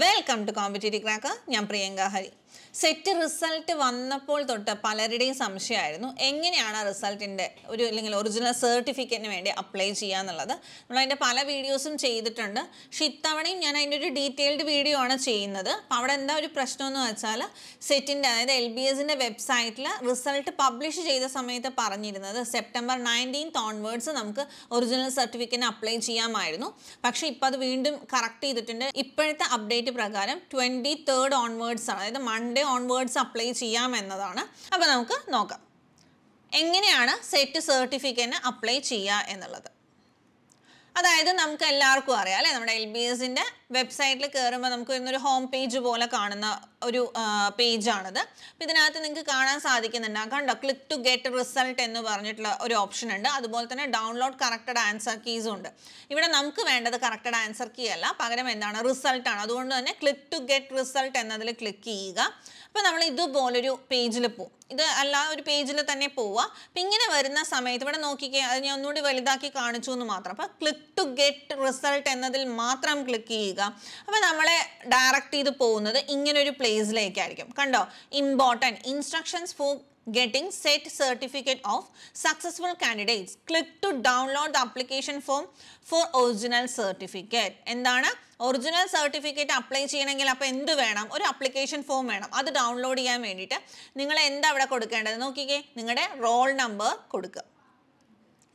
Welcome to competitive cracker ഞാൻ Priyanka Hari set result വന്നപ്പോൾ തൊട്ട് പലരുടെയും സംശയമായിരുന്നു എങ്ങനെയാണ് റിസൾട്ടിൻ്റെ ഒരു അല്ലെങ്കിൽ ഒറിജിനൽ സർട്ടിഫിക്കറ്റിന് വേണ്ടി അപ്ലൈ ചെയ്യുക എന്നുള്ളത് നമ്മൾ പല വീഡിയോസും ചെയ്തിട്ടുണ്ട് പക്ഷെ ഇത്തവണയും ഞാൻ അതിൻ്റെ ഒരു ഡീറ്റെയിൽഡ് വീഡിയോ ആണ് ചെയ്യുന്നത് അപ്പം അവിടെ എന്താ ഒരു പ്രശ്നം എന്ന് വെച്ചാൽ സെറ്റിൻ്റെ അതായത് എൽ ബി എസിൻ്റെ വെബ്സൈറ്റിൽ റിസൾട്ട് പബ്ലിഷ് ചെയ്ത സമയത്ത് പറഞ്ഞിരുന്നത് സെപ്റ്റംബർ നയൻറ്റീൻത്ത് ഓൺവേർഡ്സ് നമുക്ക് ഒറിജിനൽ സർട്ടിഫിക്കറ്റിന് അപ്ലൈ ചെയ്യാമായിരുന്നു പക്ഷേ ഇപ്പോൾ അത് വീണ്ടും കറക്റ്റ് ചെയ്തിട്ടുണ്ട് ഇപ്പോഴത്തെ അപ്ഡേറ്റ് പ്രകാരം ട്വൻറ്റി തേർഡ് ഓൺവേർഡ്സ് ആണ് അതായത് മൺ മൺഡേ ഓൺവേർഡ്സ് അപ്ലൈ ചെയ്യാം എന്നതാണ് അപ്പോൾ നമുക്ക് നോക്കാം എങ്ങനെയാണ് സെറ്റ് സർട്ടിഫിക്കറ്റിന് അപ്ലൈ ചെയ്യുക എന്നുള്ളത് അതായത് നമുക്ക് എല്ലാവർക്കും അറിയാം അല്ലേ നമ്മുടെ എൽ ബി എസിൻ്റെ വെബ്സൈറ്റിൽ കയറുമ്പോൾ നമുക്ക് ഇന്നൊരു ഹോം പേജ് പോലെ കാണുന്ന ഒരു പേജാണത് അപ്പം ഇതിനകത്ത് നിങ്ങൾക്ക് കാണാൻ സാധിക്കുന്നുണ്ട് കണ്ടോ ക്ലിക്ക് ടു ഗെറ്റ് റിസൾട്ട് എന്ന് പറഞ്ഞിട്ടുള്ള ഒരു ഓപ്ഷൻ ഉണ്ട് അതുപോലെ തന്നെ ഡൗൺലോഡ് കറക്റ്റഡ് ആൻസർ കീസും ഉണ്ട് ഇവിടെ നമുക്ക് വേണ്ടത് കറക്റ്റഡ് ആൻസർ കീ അല്ല പകരം എന്താണ് റിസൾട്ടാണ് അതുകൊണ്ട് തന്നെ ക്ലിക്ക് ടു ഗെറ്റ് റിസൾട്ട് എന്നതിൽ ക്ലിക്ക് ചെയ്യുക അപ്പം നമ്മൾ ഇതുപോലൊരു പേജിൽ പോകും ഇത് അല്ല ഒരു പേജിൽ തന്നെ പോവുക അപ്പം ഇങ്ങനെ വരുന്ന സമയത്ത് ഇവിടെ നോക്കിക്കുക അത് ഞാൻ ഒന്നുകൂടി വലുതാക്കി കാണിച്ചു എന്ന് മാത്രം അപ്പം ക്ലിക്ക് ടു ഗെറ്റ് റിസൾട്ട് എന്നതിൽ മാത്രം ക്ലിക്ക് ചെയ്യുക ചെയ്യുക അപ്പോൾ നമ്മളെ ഡയറക്റ്റ് ചെയ്ത് പോകുന്നത് ഇങ്ങനൊരു പ്ലേസിലേക്കായിരിക്കും കണ്ടോ important instructions for getting set certificate of successful candidates. Click to download the application form for original certificate. എന്താണ് ഒറിജിനൽ സർട്ടിഫിക്കറ്റ് അപ്ലൈ ചെയ്യണമെങ്കിൽ അപ്പോൾ എന്ത് വേണം ഒരു അപ്ലിക്കേഷൻ ഫോം വേണം അത് ഡൗൺലോഡ് ചെയ്യാൻ വേണ്ടിയിട്ട് നിങ്ങൾ എന്താ അവിടെ കൊടുക്കേണ്ടത് നോക്കിക്കേ നിങ്ങളുടെ റോൾ നമ്പർ കൊടുക്കുക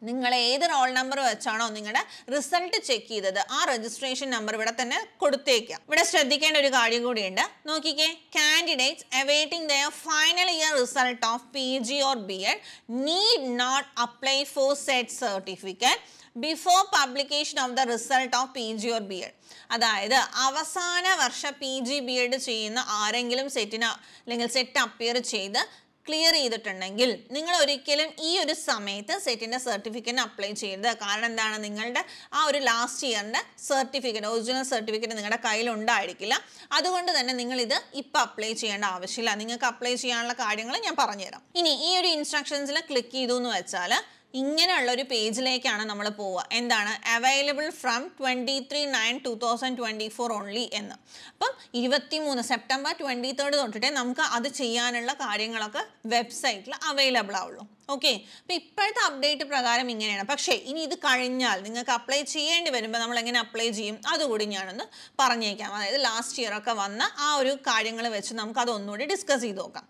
നിങ്ങൾ ഏത് റോൾ നമ്പർ വെച്ചാണോ നിങ്ങളുടെ റിസൾട്ട് ചെക്ക് ചെയ്തത് ആ രജിസ്ട്രേഷൻ നമ്പർ ഇവിടെ തന്നെ കൊടുത്തേക്കാം ഇവിടെ ശ്രദ്ധിക്കേണ്ട ഒരു കാര്യം കൂടിയുണ്ട് നോക്കിക്കേ candidates final year result of P G or B Ed need not apply for SET certificate before publication of the result of P G or B Ed അതായത് അവസാന വർഷ പി ജി ബി എഡ് ചെയ്യുന്ന ആരെങ്കിലും സെറ്റിന് അല്ലെങ്കിൽ set appear ചെയ്ത് clear ചെയ്തിട്ടുണ്ടെങ്കിൽ നിങ്ങൾ ഒരിക്കലും ഈ ഒരു സമയത്ത് സെറ്റിൻ്റെ സർട്ടിഫിക്കറ്റിന് അപ്ലൈ ചെയ്യരുത് കാരണം എന്താണ് നിങ്ങളുടെ ആ ഒരു ലാസ്റ്റ് ഇയറിൻ്റെ സർട്ടിഫിക്കറ്റ് ഒറിജിനൽ സർട്ടിഫിക്കറ്റ് നിങ്ങളുടെ കയ്യിൽ ഉണ്ടായിരിക്കില്ല അതുകൊണ്ട് തന്നെ നിങ്ങൾ ഇത് ഇപ്പം അപ്ലൈ ചെയ്യേണ്ട ആവശ്യമില്ല നിങ്ങൾക്ക് അപ്ലൈ ചെയ്യാനുള്ള കാര്യങ്ങൾ ഞാൻ പറഞ്ഞുതരാം ഇനി ഈ ഒരു ഇൻസ്ട്രക്ഷൻസിൽ ക്ലിക്ക് ചെയ്തു എന്ന് വെച്ചാൽ ഇങ്ങനെയുള്ള ഒരു പേജിലേക്കാണ് നമ്മൾ പോവുക എന്താണ് available from twenty three nine two thousand twenty four only എന്ന് അപ്പം ഇരുപത്തി മൂന്ന് സെപ്റ്റംബർ ട്വൻറ്റി തേർഡ് തൊട്ടിട്ടേ നമുക്ക് അത് ചെയ്യാനുള്ള കാര്യങ്ങളൊക്കെ വെബ്സൈറ്റിൽ അവൈലബിൾ ആവുള്ളൂ ഓക്കെ അപ്പോൾ ഇപ്പോഴത്തെ അപ്ഡേറ്റ് പ്രകാരം ഇങ്ങനെയാണ് പക്ഷേ ഇനി ഇത് കഴിഞ്ഞാൽ നിങ്ങൾക്ക് അപ്ലൈ ചെയ്യേണ്ടി വരുമ്പോൾ നമ്മൾ എങ്ങനെ അപ്ലൈ ചെയ്യും അതുകൂടി ഞാനൊന്ന് പറഞ്ഞേക്കാം അതായത് ലാസ്റ്റ് ഇയർ ഒക്കെ വന്ന ആ ഒരു കാര്യങ്ങൾ വെച്ച് നമുക്ക് അതൊന്നുകൂടി ഡിസ്കസ് ചെയ്ത് നോക്കാം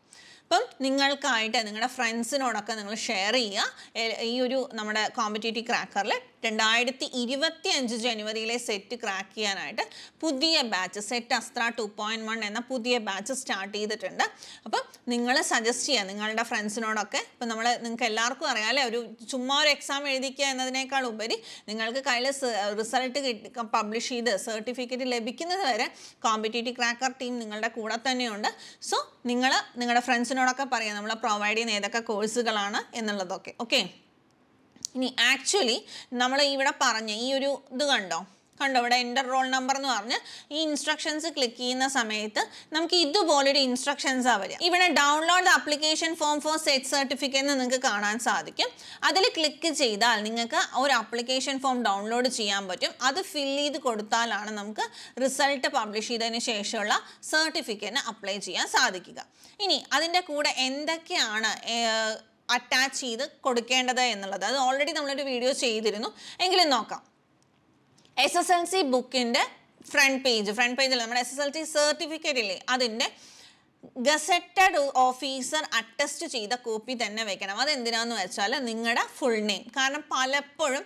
അപ്പം നിങ്ങൾക്കായിട്ട് നിങ്ങളുടെ ഫ്രണ്ട്സിനോടൊക്കെ നിങ്ങൾ ഷെയർ ചെയ്യുക ഈ ഒരു നമ്മുടെ കോമ്പറ്റേറ്റീവ് ക്രാക്കറിൽ രണ്ടായിരത്തി ഇരുപത്തി അഞ്ച് ജനുവരിയിലെ സെറ്റ് ക്രാക്ക് ചെയ്യാനായിട്ട് പുതിയ batch SET Astra two point one എന്ന പുതിയ ബാച്ച് സ്റ്റാർട്ട് ചെയ്തിട്ടുണ്ട് അപ്പം നിങ്ങൾ സജസ്റ്റ് ചെയ്യുക നിങ്ങളുടെ ഫ്രണ്ട്സിനോടൊക്കെ ഇപ്പം നമ്മൾ നിങ്ങൾക്ക് എല്ലാവർക്കും അറിയാമല്ലേ ഒരു ചുമ്മാ ഒരു എക്സാം എഴുതിക്കുക എന്നതിനേക്കാൾ ഉപരി നിങ്ങൾക്ക് കയ്യിൽ റിസൾട്ട് കിട്ടി പബ്ലിഷ് ചെയ്ത് സർട്ടിഫിക്കറ്റ് ലഭിക്കുന്നത് വരെ കോമ്പറ്റേറ്റീവ് ക്രാക്കർ ടീം നിങ്ങളുടെ കൂടെ തന്നെയുണ്ട് സോ നിങ്ങൾ നിങ്ങളുടെ ഫ്രണ്ട്സിനോടൊക്കെ പറയാം നമ്മൾ പ്രൊവൈഡ് ചെയ്യുന്ന ഏതൊക്കെ കോഴ്സുകളാണ് എന്നുള്ളതൊക്കെ ഓക്കെ ഇനി ആക്ച്വലി നമ്മൾ ഇവിടെ പറഞ്ഞ ഈ ഒരു ഇത് കണ്ടോ കണ്ടോ ഇവിടെ എൻ്റർ റോൾ നമ്പർ എന്ന് പറഞ്ഞ് ഈ ഇൻസ്ട്രക്ഷൻസ് ക്ലിക്ക് ചെയ്യുന്ന സമയത്ത് നമുക്ക് ഇതുപോലൊരു ഇൻസ്ട്രക്ഷൻസാണ് വരിക ഇവിടെ download application form for SET certificate എന്ന് നിങ്ങൾക്ക് കാണാൻ സാധിക്കും അതിൽ ക്ലിക്ക് ചെയ്താൽ നിങ്ങൾക്ക് ഒരു ആപ്ലിക്കേഷൻ ഫോം ഡൗൺലോഡ് ചെയ്യാൻ പറ്റും അത് ഫില്ല് ചെയ്ത് കൊടുത്താലാണ് നമുക്ക് റിസൾട്ട് പബ്ലിഷ് ചെയ്തതിന് ശേഷമുള്ള സർട്ടിഫിക്കറ്റിന് അപ്ലൈ ചെയ്യാൻ സാധിക്കുക ഇനി അതിൻ്റെ കൂടെ എന്തൊക്കെയാണ് അറ്റാച്ച് ചെയ്ത് കൊടുക്കേണ്ടത് എന്നുള്ളത് അത് ഓൾറെഡി നമ്മളൊരു വീഡിയോ ചെയ്തിരുന്നു എങ്കിലും നോക്കാം എസ് എസ് എൽ സി ബുക്കിൻ്റെ ഫ്രണ്ട് പേജ് ഫ്രണ്ട് പേജിൽ നമ്മുടെ S S L C certificate ഇല്ലേ അതിൻ്റെ ഗസറ്റഡ് ഓഫീസർ അറ്റസ്റ്റ് ചെയ്ത കോപ്പി തന്നെ വെക്കണം അതെന്തിനാന്ന് വെച്ചാൽ നിങ്ങളുടെ ഫുൾ നെയിം കാരണം പലപ്പോഴും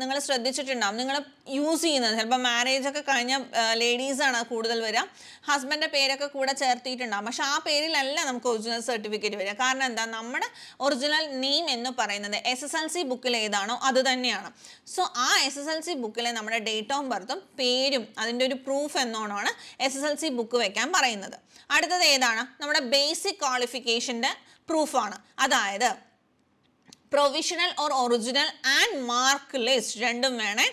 നിങ്ങൾ ശ്രദ്ധിച്ചിട്ടുണ്ടാവും നിങ്ങൾ യൂസ് ചെയ്യുന്നത് ചിലപ്പോൾ ഒക്കെ കഴിഞ്ഞ ലേഡീസാണ് കൂടുതൽ വരിക ഹസ്ബൻഡിൻ്റെ പേരൊക്കെ കൂടെ ചേർത്തിയിട്ടുണ്ടാകും പക്ഷെ ആ പേരിലല്ല നമുക്ക് ഒറിജിനൽ സർട്ടിഫിക്കറ്റ് വരിക കാരണം എന്താ നമ്മുടെ ഒറിജിനൽ നെയിം എന്ന് പറയുന്നത് എസ് എസ് എൽ സി ബുക്കിൽ ഏതാണോ അത് തന്നെയാണ് സോ ആ എസ് എസ് എൽ സി ബുക്കിലെ നമ്മുടെ ഡേറ്റ് ഓഫ് ബർത്തും പേരും അതിൻ്റെ ഒരു പ്രൂഫ് എന്നോണമാണ് S S L C book വെക്കാൻ പറയുന്നത് അടുത്തത് ഏതാണ് നമ്മുടെ ബേസിക് ക്വാളിഫിക്കേഷൻ്റെ പ്രൂഫാണ് അതായത് provisional or original and mark list രണ്ടും വേണേ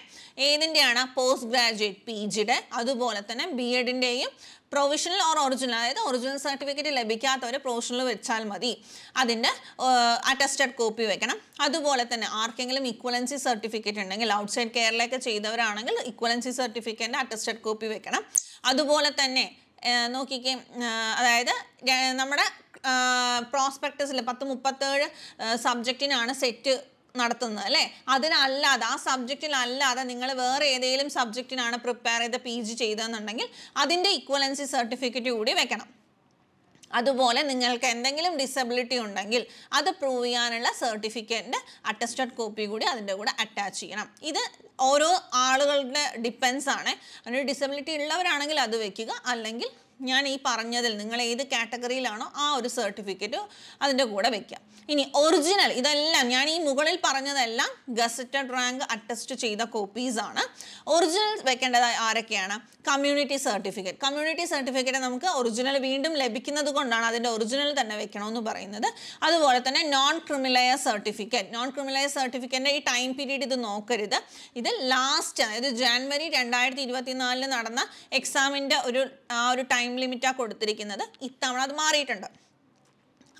ഏതിൻ്റെയാണ് പോസ്റ്റ് ഗ്രാജുവേറ്റ് പി ജിയുടെ അതുപോലെ തന്നെ ബി എഡിൻ്റെയും പ്രൊവിഷണൽ ഓർ ഒറിജിനൽ അതായത് ഒറിജിനൽ സർട്ടിഫിക്കറ്റ് ലഭിക്കാത്തവർ പ്രൊവിഷണൽ വെച്ചാൽ മതി അതിൻ്റെ അറ്റസ്റ്റഡ് കോപ്പി വെക്കണം അതുപോലെ തന്നെ ആർക്കെങ്കിലും ഇക്വലൻസി സർട്ടിഫിക്കറ്റ് ഉണ്ടെങ്കിൽ ഔട്ട്സൈഡ് കേരളയൊക്കെ ചെയ്തവരാണെങ്കിൽ ഇക്വലൻസി സർട്ടിഫിക്കറ്റിൻ്റെ അറ്റസ്റ്റഡ് കോപ്പി വെക്കണം അതുപോലെ തന്നെ നോക്കിക്കേ അതായത് നമ്മുടെ പ്രോസ്പെക്ടസിൽ പത്ത് മുപ്പത്തേഴ് സബ്ജക്റ്റിനാണ് സെറ്റ് നടത്തുന്നത് അല്ലേ അതിനല്ലാതെ ആ സബ്ജക്റ്റിൽ നിങ്ങൾ വേറെ ഏതെങ്കിലും സബ്ജക്റ്റിനാണ് പ്രിപ്പയർ ചെയ്ത് പി ജി ചെയ്തതെന്നുണ്ടെങ്കിൽ അതിൻ്റെ ഇക്വലൻസി സർട്ടിഫിക്കറ്റ് കൂടി വെക്കണം അതുപോലെ നിങ്ങൾക്ക് എന്തെങ്കിലും ഡിസബിലിറ്റി ഉണ്ടെങ്കിൽ അത് പ്രൂവ് ചെയ്യാനുള്ള സർട്ടിഫിക്കറ്റിൻ്റെ അറ്റസ്റ്റഡ് കോപ്പി കൂടി അതിൻ്റെ കൂടെ അറ്റാച്ച് ചെയ്യണം ഇത് ഓരോ ആളുകളുടെ ഡിപ്പെൻസ് ആണ് അതിന് ഡിസബിലിറ്റി ഉള്ളവരാണെങ്കിൽ അത് വെക്കുക അല്ലെങ്കിൽ ഞാൻ ഈ പറഞ്ഞതിൽ നിങ്ങൾ ഏത് കാറ്റഗറിയിലാണോ ആ ഒരു സർട്ടിഫിക്കറ്റ് അതിൻ്റെ കൂടെ വയ്ക്കുക ഇനി ഒറിജിനൽ ഇതെല്ലാം ഞാൻ ഈ മുകളിൽ പറഞ്ഞതെല്ലാം ഗസറ്റഡ് റാങ്ക് അറ്റസ്റ്റ് ചെയ്ത കോപ്പീസ് ആണ് ഒറിജിനൽ വെക്കേണ്ടത് ആരൊക്കെയാണ് കമ്മ്യൂണിറ്റി സർട്ടിഫിക്കറ്റ് കമ്മ്യൂണിറ്റി സർട്ടിഫിക്കറ്റ് നമുക്ക് ഒറിജിനൽ വീണ്ടും ലഭിക്കുന്നത് കൊണ്ടാണ് അതിൻ്റെ ഒറിജിനൽ തന്നെ വെക്കണമെന്ന് പറയുന്നത് അതുപോലെ തന്നെ non creamy layer certificate non creamy layer സർട്ടിഫിക്കറ്റിൻ്റെ ഈ ടൈം പീരീഡ് ഇത് നോക്കരുത് ഇത് ലാസ്റ്റ് അതായത് ജാൻവരി രണ്ടായിരത്തി ഇരുപത്തിനാലിൽ നടന്ന എക്സാമിൻ്റെ ഒരു ആ ഒരു ടൈം ലിമിറ്റാണ് കൊടുത്തിരിക്കുന്നത് ഇത്തവണ അത് മാറിയിട്ടുണ്ട്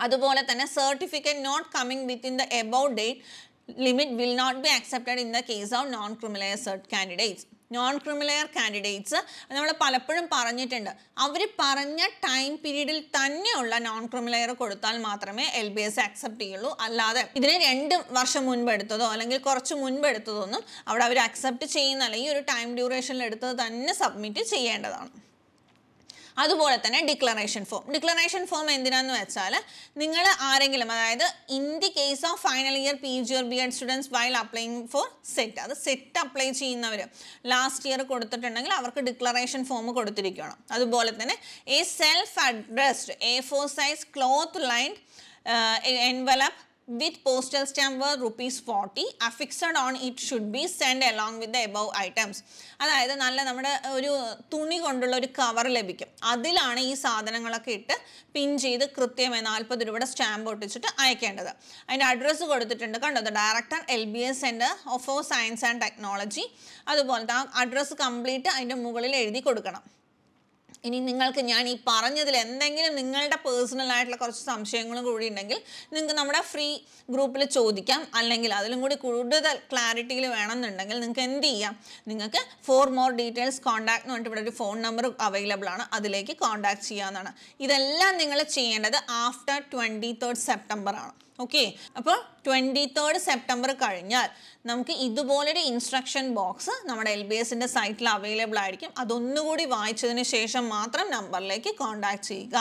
അതുപോലെ തന്നെ certificate not coming within the about date limit will not be accepted in the case of non creamy layer cert candidates non creamy layer candidates നമ്മൾ പലപ്പോഴും പറഞ്ഞിട്ടുണ്ട് അവർ പറഞ്ഞ ടൈം പീരീഡിൽ തന്നെയുള്ള നോൺ ക്രിമിലെയർ കൊടുത്താൽ മാത്രമേ എൽ ബി എസ് അക്സെപ്റ്റ് ചെയ്യുള്ളൂ അല്ലാതെ ഇതിന് രണ്ട് വർഷം മുൻപ് എടുത്തതോ അല്ലെങ്കിൽ കുറച്ച് മുൻപ് എടുത്തതൊന്നും അവിടെ അവർ അക്സെപ്റ്റ് ചെയ്യുന്ന അല്ലെങ്കിൽ ഒരു ടൈം ഡ്യൂറേഷനിൽ എടുത്തത് തന്നെ സബ്മിറ്റ് ചെയ്യേണ്ടതാണ് അതുപോലെ തന്നെ ഡിക്ലറേഷൻ ഫോം ഡിക്ലറേഷൻ ഫോം എന്തിനാന്ന് വെച്ചാൽ നിങ്ങൾ ആരെങ്കിലും അതായത് in the case of final year P G or B Ed students while applying for SET അത് സെറ്റ് അപ്ലൈ ചെയ്യുന്നവർ ലാസ്റ്റ് ഇയർ കൊടുത്തിട്ടുണ്ടെങ്കിൽ അവർക്ക് ഡിക്ലറേഷൻ ഫോം കൊടുത്തിരിക്കണം അതുപോലെ തന്നെ a self addressed A four size cloth lined envelope with postal stamp were rupees 40 affixed on it should be sent along with the above items അതായത് നല്ല നമ്മുടെ ഒരു തുണി കൊണ്ടുള്ള ഒരു കവർ ലഭിക്കും അതിലാണ് ഈ സാധനങ്ങളൊക്കെ ഇട്ട് പിൻ ചെയ്ത് കൃത്യമായി നാൽപ്പത് രൂപയുടെ സ്റ്റാമ്പ് ഒട്ടിച്ചിട്ട് അയക്കേണ്ടത് അതിൻ്റെ അഡ്രസ്സ് കൊടുത്തിട്ടുണ്ട് കണ്ടത് director L B S centre of science and technology അതുപോലത്തെ ആ അഡ്രസ്സ് കംപ്ലീറ്റ് അതിൻ്റെ മുകളിൽ എഴുതി കൊടുക്കണം ഇനി നിങ്ങൾക്ക് ഞാൻ ഈ പറഞ്ഞതിൽ എന്തെങ്കിലും നിങ്ങളുടെ പേഴ്സണൽ ആയിട്ടുള്ള കുറച്ച് സംശയങ്ങളും കൂടി ഉണ്ടെങ്കിൽ നിങ്ങൾക്ക് നമ്മുടെ ഫ്രീ ഗ്രൂപ്പിൽ ചോദിക്കാം അല്ലെങ്കിൽ അതിലും കൂടി കൂടുതൽ ക്ലാരിറ്റിയിൽ വേണമെന്നുണ്ടെങ്കിൽ നിങ്ങൾക്ക് എന്ത് ചെയ്യാം നിങ്ങൾക്ക് ഫോർ മോർ ഡീറ്റെയിൽസ് കോൺടാക്ട് എന്ന് പറഞ്ഞിട്ട് ഇവിടെ ഒരു ഫോൺ നമ്പർ അവൈലബിൾ ആണ് അതിലേക്ക് കോൺടാക്ട് ചെയ്യാവുന്നതാണ് ഇതെല്ലാം നിങ്ങൾ ചെയ്യേണ്ടത് ആഫ്റ്റർ ട്വൻറ്റി തേർഡ് സെപ്റ്റംബർ ആണ് ഓക്കെ അപ്പോൾ ട്വൻറ്റി തേർഡ് സെപ്റ്റംബർ കഴിഞ്ഞാൽ നമുക്ക് ഇതുപോലൊരു ഇൻസ്ട്രക്ഷൻ ബോക്സ് നമ്മുടെ എൽ ബി എസിൻ്റെ സൈറ്റിൽ അവൈലബിൾ ആയിരിക്കും അതൊന്നുകൂടി വായിച്ചതിന് ശേഷം മാത്രം നമ്പറിലേക്ക് കോൺടാക്ട് ചെയ്യുക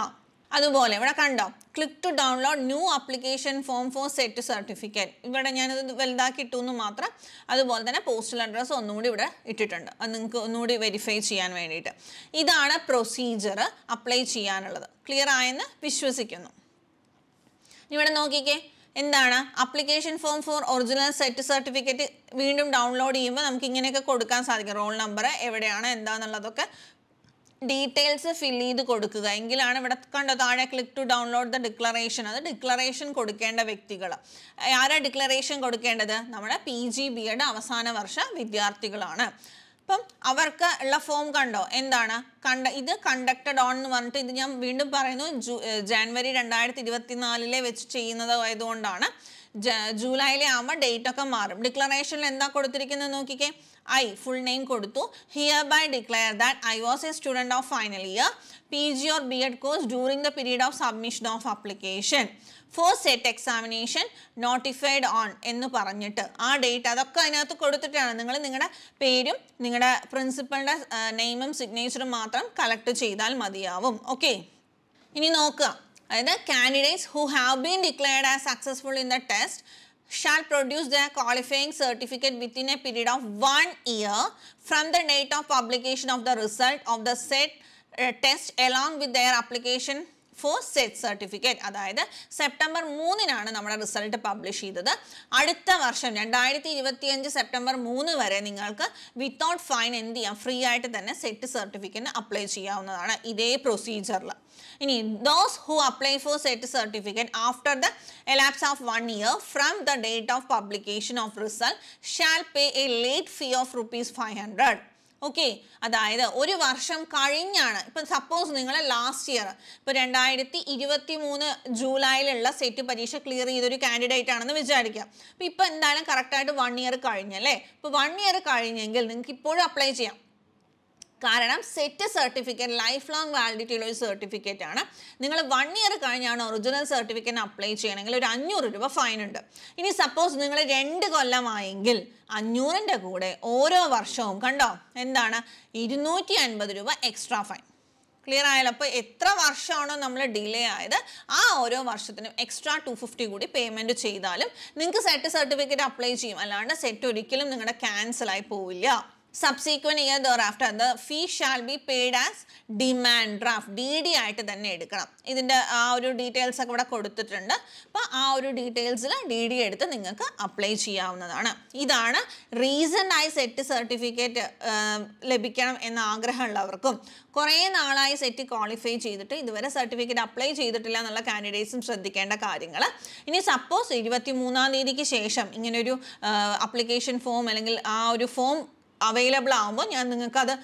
അതുപോലെ ഇവിടെ കണ്ടോ click to download new application form for SET certificate ഇവിടെ ഞാനത് വലുതാക്കി ഇട്ടു എന്ന് മാത്രം അതുപോലെ തന്നെ പോസ്റ്റൽ അഡ്രസ്സ് ഒന്നുകൂടി ഇവിടെ ഇട്ടിട്ടുണ്ട് അത് നിങ്ങൾക്ക് ഒന്നുകൂടി വെരിഫൈ ചെയ്യാൻ വേണ്ടിയിട്ട് ഇതാണ് പ്രൊസീജിയർ അപ്ലൈ ചെയ്യാനുള്ളത് ക്ലിയർ ആയെന്ന് വിശ്വസിക്കുന്നു ഇവിടെ നോക്കിക്കേ എന്താണ് application form for original SET certificate വീണ്ടും ഡൗൺലോഡ് ചെയ്യുമ്പോൾ നമുക്ക് ഇങ്ങനെയൊക്കെ കൊടുക്കാൻ സാധിക്കും റോൾ നമ്പർ എവിടെയാണ് എന്താണെന്നുള്ളതൊക്കെ ഡീറ്റെയിൽസ് ഫിൽ ചെയ്ത് കൊടുക്കുക എങ്കിലാണ് ഇവിടെ കണ്ടോ താഴെ click to download the declaration അത് ഡിക്ലറേഷൻ കൊടുക്കേണ്ട വ്യക്തികൾ ആരാ ഡിക്ലറേഷൻ കൊടുക്കേണ്ടത് നമ്മുടെ പി ജി ബി അവസാന വർഷ വിദ്യാർത്ഥികളാണ് അപ്പം അവർക്ക് ഉള്ള ഫോം കണ്ടോ എന്താണ് കണ്ട ഇത് കണ്ടക്റ്റഡ് ഓൺ എന്ന് പറഞ്ഞിട്ട് ഇത് ഞാൻ വീണ്ടും പറയുന്നു ജനുവരി രണ്ടായിരത്തി ഇരുപത്തിനാലിലെ വെച്ച് ചെയ്യുന്നത് ആയതുകൊണ്ടാണ് ജൂലൈയിലെ ആവുമ്പോൾ ഡേറ്റ് ഒക്കെ മാറും ഡിക്ലറേഷനിൽ എന്താ കൊടുത്തിരിക്കുന്നത് നോക്കിക്കേ ഐ ഫുൾ നെയിം കൊടുത്തു hereby declare that I was a student of final year P G or B Ed course during the period of submission of application first SET examination notified on എന്ന് പറഞ്ഞിട്ട് ആ date അതൊക്കെ അതിനകത്ത് കൊടുത്തിട്ടാണ് നിങ്ങൾ നിങ്ങളുടെ പേരും നിങ്ങളുടെ പ്രിൻസിപ്പളിൻ്റെ നെയിമും സിഗ്നേച്ചറും മാത്രം കളക്ട് ചെയ്താൽ മതിയാവും ഓക്കെ ഇനി നോക്കുക the candidates who have been declared as successful in the test shall produce their qualifying certificate within a period of one year from the date of publication of the result of the said uh, test along with their application for SET certificate അതായത് September മൂന്നിനാണ് നമ്മുടെ result publish ചെയ്തത് അടുത്ത വർഷം രണ്ടായിരത്തി ഇരുപത്തിയഞ്ച് September മൂന്ന് വരെ നിങ്ങൾക്ക് വിത്തൗട്ട് ഫൈൻ എന്ത് ചെയ്യാം ഫ്രീ ആയിട്ട് തന്നെ സെറ്റ് സർട്ടിഫിക്കറ്റ് അപ്ലൈ ചെയ്യാവുന്നതാണ് ഇതേ പ്രൊസീജിയറിൽ ഇനി those who apply for SET certificate after the elapse of one year from the date of publication of result shall pay a late fee of rupees five hundred okay അതായത് ഒരു വർഷം കഴിഞ്ഞാണ് ഇപ്പം suppose നിങ്ങൾ ലാസ്റ്റ് ഇയർ ഇപ്പോൾ രണ്ടായിരത്തി ഇരുപത്തി മൂന്ന് ജൂലൈയിലുള്ള സെറ്റ് പരീക്ഷ ക്ലിയർ ചെയ്തൊരു കാൻഡിഡേറ്റ് ആണെന്ന് വിചാരിക്കുക ഇപ്പൊ ഇപ്പോൾ എന്തായാലും കറക്റ്റായിട്ട് വൺ ഇയർ കഴിഞ്ഞല്ലേ ഇപ്പോൾ വൺ ഇയർ കഴിഞ്ഞെങ്കിൽ നിങ്ങൾക്ക് ഇപ്പോഴും അപ്ലൈ ചെയ്യാം കാരണം SET certificate life long validity ഉള്ള ഒരു സർട്ടിഫിക്കറ്റ് ആണ് നിങ്ങൾ വൺ ഇയർ കഴിഞ്ഞാണ് ഒറിജിനൽ സർട്ടിഫിക്കറ്റ് അപ്ലൈ ചെയ്യണമെങ്കിൽ ഒരു അഞ്ഞൂറ് രൂപ ഫൈൻ ഉണ്ട് ഇനി സപ്പോസ് നിങ്ങൾ രണ്ട് കൊല്ലമായെങ്കിൽ അഞ്ഞൂറിൻ്റെ കൂടെ ഓരോ വർഷവും കണ്ടോ എന്താണ് ഇരുന്നൂറ്റി അൻപത് രൂപ എക്സ്ട്രാ ഫൈൻ ക്ലിയർ ആയാലും അപ്പോൾ എത്ര വർഷമാണോ നമ്മൾ ഡിലേ ആയത് ആ ഓരോ വർഷത്തിനും എക്സ്ട്രാ ടു ഫിഫ്റ്റി കൂടി പേയ്മെൻറ്റ് ചെയ്താലും നിങ്ങൾക്ക് സെറ്റ് സർട്ടിഫിക്കറ്റ് അപ്ലൈ ചെയ്യും അല്ലാണ്ട് സെറ്റ് ഒരിക്കലും നിങ്ങളുടെ ക്യാൻസലായി പോവില്ല subsequent year thereafter the fee shall be paid as demand draft D D ആയിട്ട് തന്നെ എടുക്കണം ഇതിൻ്റെ ആ ഒരു ഡീറ്റെയിൽസ് ഒക്കെ ഇവിടെ കൊടുത്തിട്ടുണ്ട് അപ്പോൾ ആ ഒരു ഡീറ്റെയിൽസിൽ ഡി ഡി എടുത്ത് നിങ്ങൾക്ക് അപ്ലൈ ചെയ്യാവുന്നതാണ് ഇതാണ് റീസെൻ്റ് ആയി സെറ്റ് സർട്ടിഫിക്കറ്റ് ലഭിക്കണം എന്ന ആഗ്രഹമുള്ളവർക്കും കുറേ നാളായി സെറ്റ് ക്വാളിഫൈ ചെയ്തിട്ട് ഇതുവരെ സർട്ടിഫിക്കറ്റ് അപ്ലൈ ചെയ്തിട്ടില്ല എന്നുള്ള കാൻഡിഡേറ്റ്സും ശ്രദ്ധിക്കേണ്ട കാര്യങ്ങൾ ഇനി സപ്പോസ് ഇരുപത്തി മൂന്നാം തീയതിക്ക് ശേഷം ഇങ്ങനൊരു അപ്ലിക്കേഷൻ ഫോം അല്ലെങ്കിൽ ആ ഒരു ഫോം അവൈലബിൾ ആകുമ്പോൾ ഞാൻ നിങ്ങൾക്ക് അത്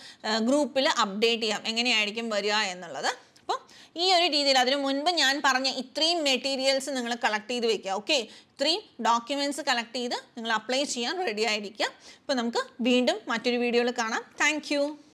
ഗ്രൂപ്പിൽ അപ്ഡേറ്റ് ചെയ്യാം എങ്ങനെയായിരിക്കും വരിക എന്നുള്ളത് അപ്പോൾ ഈ ഒരു രീതിയിൽ അതിന് മുൻപ് ഞാൻ പറഞ്ഞ ഇത്രയും മെറ്റീരിയൽസ് നിങ്ങൾ കളക്ട് ചെയ്ത് വെക്കുക ഓക്കെ ഇത്രയും ഡോക്യുമെൻറ്റ്സ് കളക്ട് ചെയ്ത് നിങ്ങൾ അപ്ലൈ ചെയ്യാൻ റെഡി ആയിരിക്കുക അപ്പോൾ നമുക്ക് വീണ്ടും മറ്റൊരു വീഡിയോയിൽ കാണാം താങ്ക്